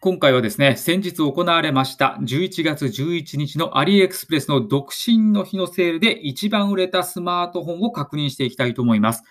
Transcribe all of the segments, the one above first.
今回はですね、先日行われました11月11日のアリエクスプレスの独身の日のセールで一番売れたスマートフォンを確認していきたいと思います。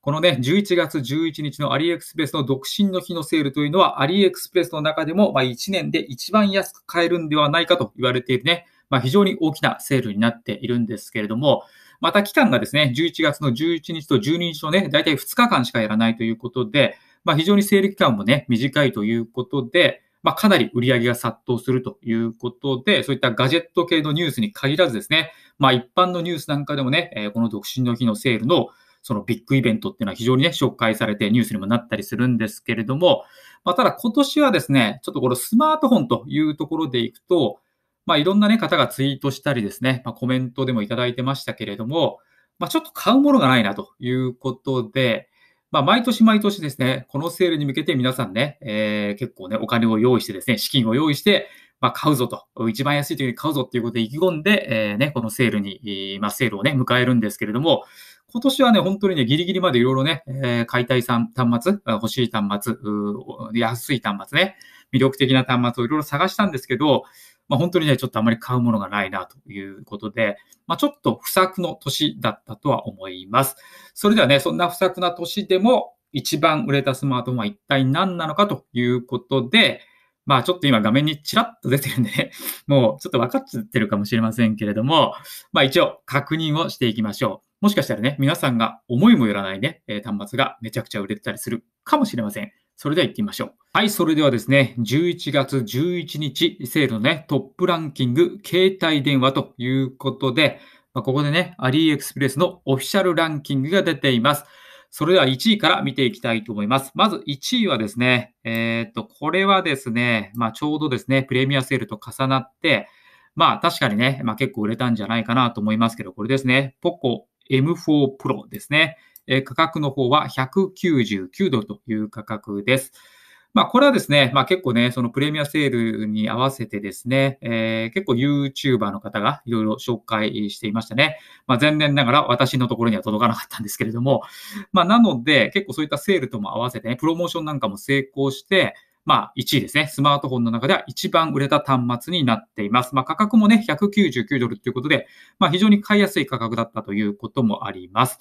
このね、11月11日のアリエクスプレスの独身の日のセールというのは、アリエクスプレスの中でも、ま1年で一番安く買えるんではないかと言われているね、まあ、非常に大きなセールになっているんですけれども、また期間がですね、11月の11日と12日のね、だいたい2日間しかやらないということで、まあ、非常にセール期間もね、短いということで、まあ、かなり売り上げが殺到するということで、そういったガジェット系のニュースに限らずですね、まあ、一般のニュースなんかでもね、えこの独身の日のセールのそのビッグイベントっていうのは非常にね、紹介されてニュースにもなったりするんですけれども、まあ、ただ今年はですね、ちょっとこのスマートフォンというところでいくと、まあ、いろんなね、方がツイートしたりですね、まあ、コメントでもいただいてましたけれども、まあ、ちょっと買うものがないなということで、まあ、毎年毎年ですね、このセールに向けて皆さんね、えー、結構ね、お金を用意してですね、資金を用意して、まあ、買うぞと、一番安い時に買うぞっていうことで意気込んで、えー、ね、このセールに、まあ、セールをね、迎えるんですけれども、今年はね、本当にね、ギリギリまでいろいろね、えー、買いた端末、欲しい端末、安い端末ね、魅力的な端末をいろいろ探したんですけど、まあ、本当にね、ちょっとあまり買うものがないなということで、まあ、ちょっと不作の年だったとは思います。それではね、そんな不作な年でも一番売れたスマートフォンは一体何なのかということで、まあちょっと今画面にちらっと出てるんでね、もうちょっと分かっちゃってるかもしれませんけれども、まあ一応確認をしていきましょう。もしかしたらね、皆さんが思いもよらないね、端末がめちゃくちゃ売れてたりするかもしれません。それでは行ってみましょう。はい、それではですね、11月11日、セールのね、トップランキング、携帯電話ということで、まあ、ここでね、アリーエクスプレスのオフィシャルランキングが出ています。それでは1位から見ていきたいと思います。まず1位はですね、えー、っと、これはですね、まあ、ちょうどですね、プレミアセールと重なって、まあ確かにね、まあ結構売れたんじゃないかなと思いますけど、これですね、ポコ M4 Pro ですね。え価格の方は199ドルという価格です。まあ、これはですね、まあ、結構ね、そのプレミアセールに合わせてですね、えー、結構 YouTuber の方がいろいろ紹介していましたね。まあ、残念ながら私のところには届かなかったんですけれども、まあ、なので、結構そういったセールとも合わせてね、プロモーションなんかも成功して、まあ、1位ですね。スマートフォンの中では一番売れた端末になっています。まあ、価格もね、199ドルということで、まあ、非常に買いやすい価格だったということもあります。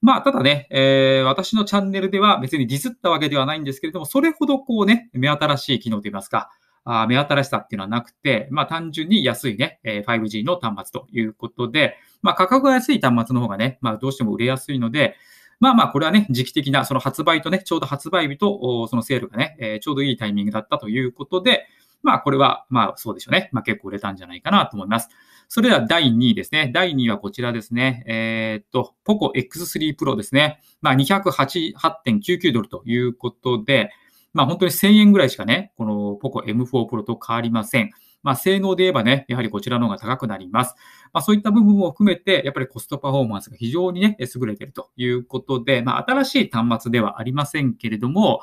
まあ、ただね、えー、私のチャンネルでは別にディスったわけではないんですけれども、それほどこうね、目新しい機能と言いますか、あ目新しさっていうのはなくて、まあ単純に安いね、え 5G の端末ということで、まあ価格が安い端末の方がね、まあどうしても売れやすいので、まあまあこれはね、時期的なその発売とね、ちょうど発売日とそのセールがね、えちょうどいいタイミングだったということで、まあこれは、まあそうでしょうね。まあ結構売れたんじゃないかなと思います。それでは第2位ですね。第2位はこちらですね。えー、っと、POCO X3 Pro ですね。まあ、208.99ドルということで、まあ、本当に1000円ぐらいしかね、この POCO M4 Pro と変わりません。まあ、性能で言えばね、やはりこちらの方が高くなります。まあ、そういった部分も含めて、やっぱりコストパフォーマンスが非常にね、優れているということで、まあ、新しい端末ではありませんけれども、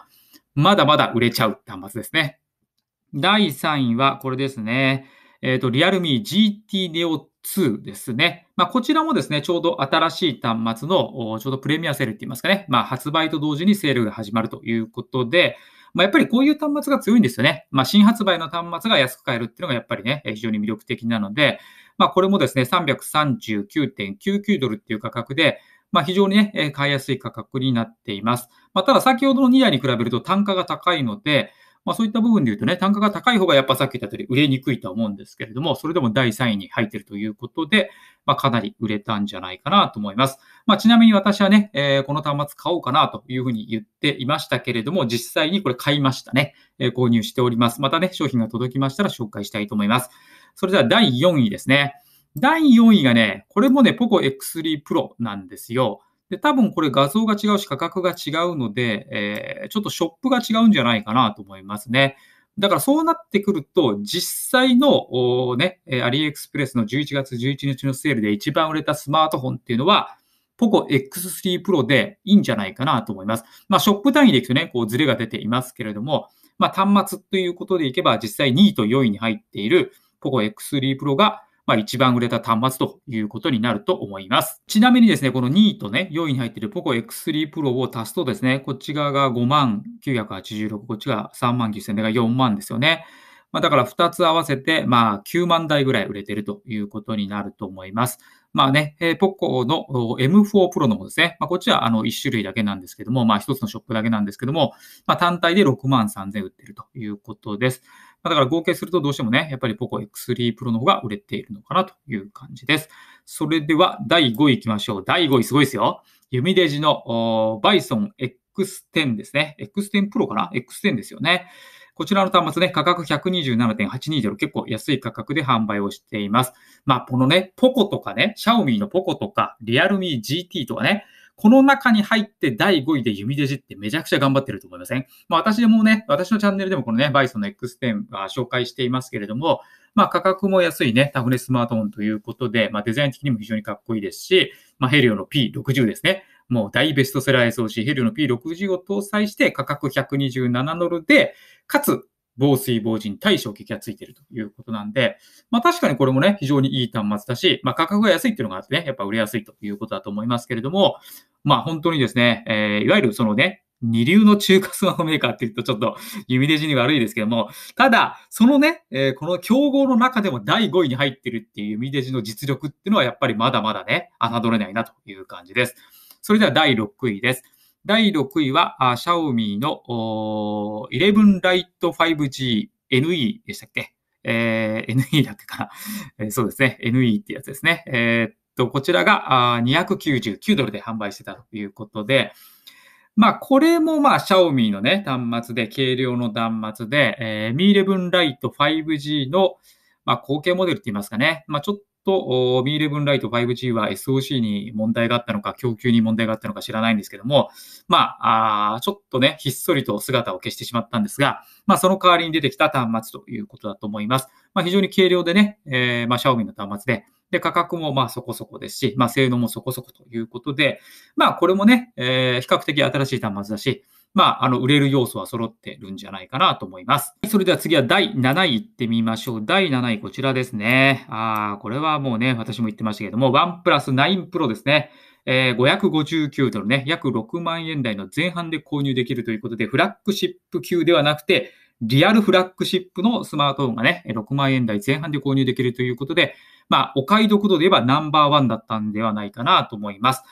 まだまだ売れちゃう端末ですね。第3位はこれですね。えっ、ー、と、リアルミ GT Neo 2ですね。まあ、こちらもですね、ちょうど新しい端末の、ちょうどプレミアセールって言いますかね。まあ、発売と同時にセールが始まるということで、まあ、やっぱりこういう端末が強いんですよね。まあ、新発売の端末が安く買えるっていうのがやっぱりね、非常に魅力的なので、まあ、これもですね、339.99ドルっていう価格で、まあ、非常にね、買いやすい価格になっています。まあ、ただ先ほどの2台に比べると単価が高いので、まあ、そういった部分で言うとね、単価が高い方がやっぱさっき言った通り売れにくいとは思うんですけれども、それでも第3位に入ってるということで、まあ、かなり売れたんじゃないかなと思います。まあ、ちなみに私はね、えー、この端末買おうかなというふうに言っていましたけれども、実際にこれ買いましたね。えー、購入しております。またね、商品が届きましたら紹介したいと思います。それでは第4位ですね。第4位がね、これもね、ポコ X3 Pro なんですよ。で、多分これ画像が違うし価格が違うので、えー、ちょっとショップが違うんじゃないかなと思いますね。だからそうなってくると、実際のね、アリエクスプレスの11月11日のセールで一番売れたスマートフォンっていうのは、ポコ X3 Pro でいいんじゃないかなと思います。まあ、ショップ単位でいくとね、こう、ズレが出ていますけれども、まあ、端末ということでいけば、実際2位と4位に入っているポコ X3 Pro がまあ、一番売れた端末ということになると思います。ちなみにですね、この2位とね、4位に入っている POCO X3 Pro を足すとですね、こっち側が5万986、こっちが3万9000でが4万ですよね。まあ、だから2つ合わせて、まあ、9万台ぐらい売れてるということになると思います。まあね、えー、POCO の M4 Pro の方ですね。まあ、こっちはあの1種類だけなんですけども、まあ1つのショップだけなんですけども、まあ単体で6万3000売ってるということです。だから合計するとどうしてもね、やっぱり POCO X3 Pro の方が売れているのかなという感じです。それでは第5位行きましょう。第5位すごいですよ。弓デジのバイソン X10 ですね。X10 Pro かな ?X10 ですよね。こちらの端末ね、価格127.820結構安い価格で販売をしています。まあ、このね、ポコとかね、シャオミのポコとか、リアルミ GT とかね、この中に入って第5位で弓デジってめちゃくちゃ頑張ってると思いませんまあ私でもね、私のチャンネルでもこのね、バイソンの X10 は紹介していますけれども、まあ価格も安いね、タフネスマートフォンということで、まあデザイン的にも非常にかっこいいですし、まあヘリオの P60 ですね。もう大ベストセラー SOC ヘリオの P60 を搭載して価格127ノルで、かつ防水、防塵、対衝撃がついているということなんで、まあ確かにこれもね、非常にいい端末だし、まあ価格が安いっていうのがあってね、やっぱ売れやすいということだと思いますけれども、まあ本当にですね、えー、いわゆるそのね、二流の中華スマホメーカーって言うとちょっと弓手ジに悪いですけども、ただ、そのね、えー、この競合の中でも第5位に入ってるっていう弓手字の実力っていうのはやっぱりまだまだね、侮れないなという感じです。それでは第6位です。第6位は、シャオミの11 Lite 5G NE でしたっけえー、NE だっけかな、えー、そうですね。NE ってやつですね。えー、っと、こちらがあ299ドルで販売してたということで、まあ、これもまあ、シャオミのね、端末で、軽量の端末で、えー、Mi 11 Lite 5G の、まあ、後継モデルって言いますかね。まあ、ちょっと、B11 ライト 5G は SOC に問題があったのか、供給に問題があったのか知らないんですけども、まあ、あちょっとね、ひっそりと姿を消してしまったんですが、まあ、その代わりに出てきた端末ということだと思います。まあ、非常に軽量でね、えー、まあ、シャオミの端末で、で、価格もまあそこそこですし、まあ、性能もそこそこということで、まあ、これもね、えー、比較的新しい端末だし、まあ、あの、売れる要素は揃ってるんじゃないかなと思います。それでは次は第7位いってみましょう。第7位こちらですね。ああ、これはもうね、私も言ってましたけども、ワンプラス9ンプロですね。えー、559ドルね、約6万円台の前半で購入できるということで、フラッグシップ級ではなくて、リアルフラッグシップのスマートフォンがね、6万円台前半で購入できるということで、まあ、お買い得度で言えばナンバーワンだったんではないかなと思います。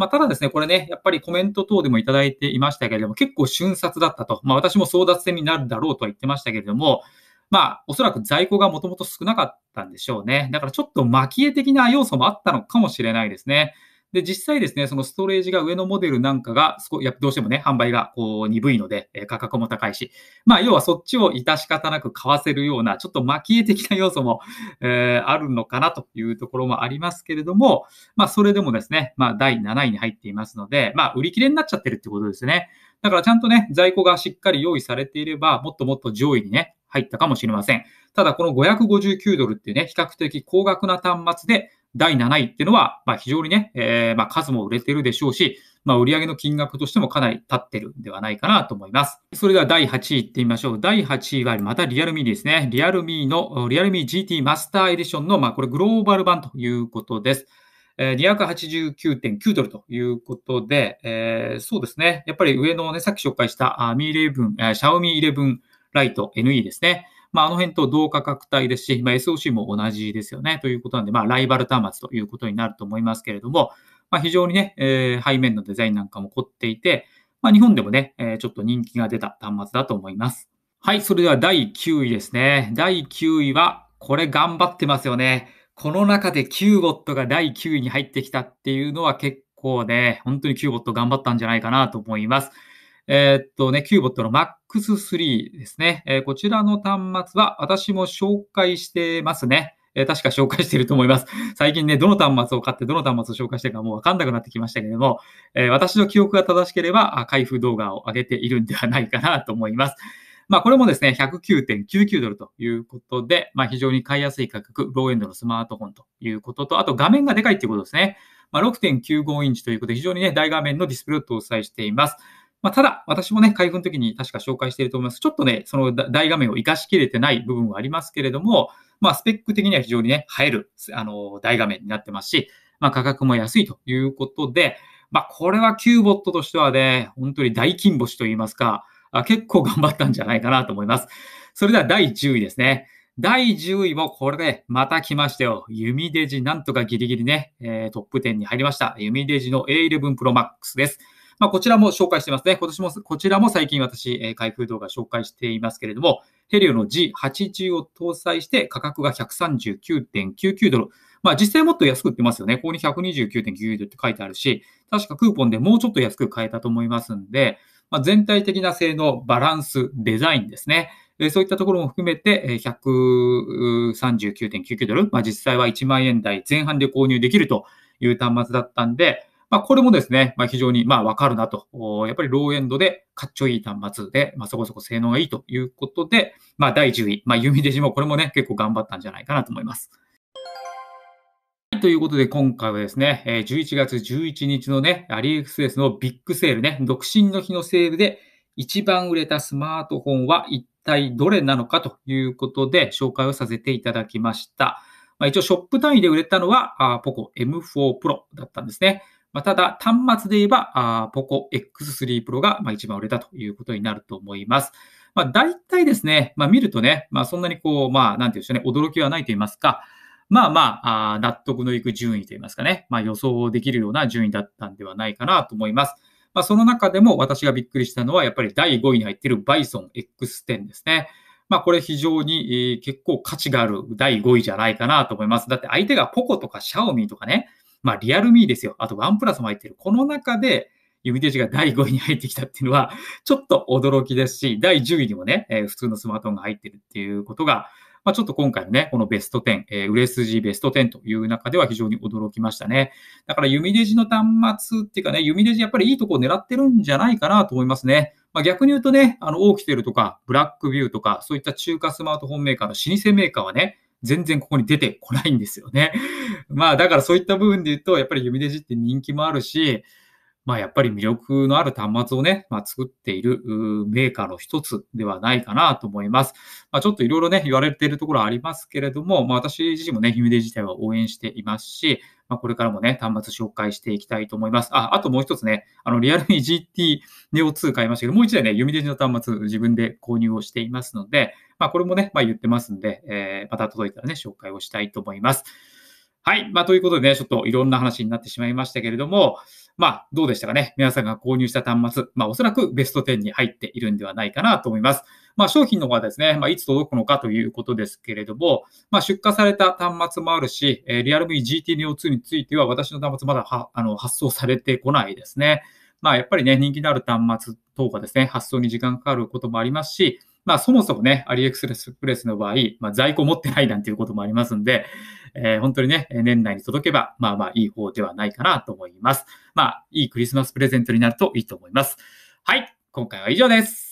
まあ、ただですね、これね、やっぱりコメント等でもいただいていましたけれども、結構瞬殺だったと。まあ、私も争奪戦になるだろうとは言ってましたけれども、まあ、おそらく在庫がもともと少なかったんでしょうね。だからちょっと蒔絵的な要素もあったのかもしれないですね。で、実際ですね、そのストレージが上のモデルなんかが、どうしてもね、販売がこう鈍いので、価格も高いし、まあ、要はそっちを致し方なく買わせるような、ちょっとき絵的な要素も、えー、あるのかなというところもありますけれども、まあ、それでもですね、まあ、第7位に入っていますので、まあ、売り切れになっちゃってるってことですね。だからちゃんとね、在庫がしっかり用意されていれば、もっともっと上位にね、入ったかもしれません。ただ、この559ドルっていうね、比較的高額な端末で、第7位っていうのは、まあ、非常にね、えー、まあ、数も売れてるでしょうし、まあ、売上の金額としてもかなり立ってるんではないかなと思います。それでは第8位いってみましょう。第8位はまたリアルミーですね。リアルミーの、リアルミー GT マスターエディションの、まあ、これグローバル版ということです。289.9ドルということで、えー、そうですね。やっぱり上のね、さっき紹介したミー11、シャオミ11ライト NE ですね。まあ、あの辺と同価格帯ですし、まあ、SOC も同じですよね、ということなんで、まあ、ライバル端末ということになると思いますけれども、まあ、非常にね、えー、背面のデザインなんかも凝っていて、まあ、日本でもね、えー、ちょっと人気が出た端末だと思います。はい、それでは第9位ですね。第9位は、これ頑張ってますよね。この中で QBOT が第9位に入ってきたっていうのは結構ね、本当に QBOT 頑張ったんじゃないかなと思います。えー、っとね、キューボットの MAX3 ですね。えー、こちらの端末は私も紹介してますね。えー、確か紹介してると思います。最近ね、どの端末を買ってどの端末を紹介してるかもうわかんなくなってきましたけれども、え私の記憶が正しければ、開封動画を上げているんではないかなと思います。まあ、これもですね、109.99ドルということで、まあ、非常に買いやすい価格、ローエンドのスマートフォンということと、あと画面がでかいっていうことですね。まあ、6.95インチということで、非常にね、大画面のディスプレイを搭載しています。まあ、ただ、私もね、開封の時に確か紹介していると思います。ちょっとね、その大画面を活かしきれてない部分はありますけれども、まあ、スペック的には非常にね、映える、あの、大画面になってますし、まあ、価格も安いということで、まあ、これはキューボットとしてはね、本当に大金星と言いますか、結構頑張ったんじゃないかなと思います。それでは第10位ですね。第10位もこれでまた来ましたよ。弓デジなんとかギリギリね、えー、トップ10に入りました。弓デジの A11 Pro Max です。まあ、こちらも紹介してますね。今年も、こちらも最近私、えー、開封動画紹介していますけれども、ヘリオの G80 を搭載して価格が139.99ドル。まあ、実際もっと安く売ってますよね。ここに129.99ドルって書いてあるし、確かクーポンでもうちょっと安く買えたと思いますんで、まあ、全体的な性能、バランス、デザインですね。そういったところも含めて、139.99ドル。まあ、実際は1万円台前半で購入できるという端末だったんで、まあ、これもですね、まあ、非常に、まあ、わかるなと。やっぱりローエンドで、かっちょいい端末で、まあ、そこそこ性能がいいということで、まあ、第10位。まあ、弓デジもこれもね、結構頑張ったんじゃないかなと思います。ということで、今回はですね、11月11日のね、アリエクスレスのビッグセールね、独身の日のセールで、一番売れたスマートフォンは一体どれなのかということで、紹介をさせていただきました。まあ、一応、ショップ単位で売れたのは、ポコ M4 Pro だったんですね。まあ、ただ、端末で言えば、あコ X3 Pro がまあ一番売れたということになると思います。まあ、大体ですね、まあ、見るとね、まあ、そんなにこう、まあ、なんていうんでしょうね、驚きはないと言いますか、まあまあ、納得のいく順位と言いますかね、まあ、予想できるような順位だったんではないかなと思います。まあ、その中でも私がびっくりしたのは、やっぱり第5位に入っているバイソン X10 ですね。まあ、これ非常に、結構価値がある第5位じゃないかなと思います。だって相手がポコとかシャオミとかね、まあ、リアルミーですよ。あと、ワンプラスも入ってる。この中で、弓手ジが第5位に入ってきたっていうのは、ちょっと驚きですし、第10位にもね、えー、普通のスマートフォンが入ってるっていうことが、まあ、ちょっと今回のね、このベスト10、えー、売れ筋ベスト10という中では非常に驚きましたね。だから弓デジの端末っていうかね、弓デジやっぱりいいとこを狙ってるんじゃないかなと思いますね。まあ、逆に言うとね、あの、オーキテルとか、ブラックビューとか、そういった中華スマートフォンメーカーの老舗メーカーはね、全然ここに出てこないんですよね。まあ、だからそういった部分で言うと、やっぱり弓デジって人気もあるし、まあ、やっぱり魅力のある端末をね、まあ、作っているメーカーの一つではないかなと思います。まあ、ちょっといろいろね、言われているところありますけれども、まあ、私自身もね、姫デ自体は応援していますし、まあ、これからもね、端末紹介していきたいと思います。あ、あともう一つね、あの、リアルミ GT Neo2 買いましたけど、もう一台ね、読み出の端末自分で購入をしていますので、まあ、これもね、まあ、言ってますんで、えー、また届いたらね、紹介をしたいと思います。はい。まあ、ということでね、ちょっといろんな話になってしまいましたけれども、まあ、どうでしたかね。皆さんが購入した端末、まあ、おそらくベスト10に入っているんではないかなと思います。まあ、商品の方はですね、まあ、いつ届くのかということですけれども、まあ、出荷された端末もあるし、えー、Realme g t Neo 2については、私の端末まだあの発送されてこないですね。まあ、やっぱりね、人気のある端末等がですね、発送に時間かかることもありますし、まあ、そもそもね、アリエクスプレスの場合、まあ、在庫持ってないなんていうこともありますんで、えー、本当にね、年内に届けば、まあまあいい方ではないかなと思います。まあ、いいクリスマスプレゼントになるといいと思います。はい、今回は以上です。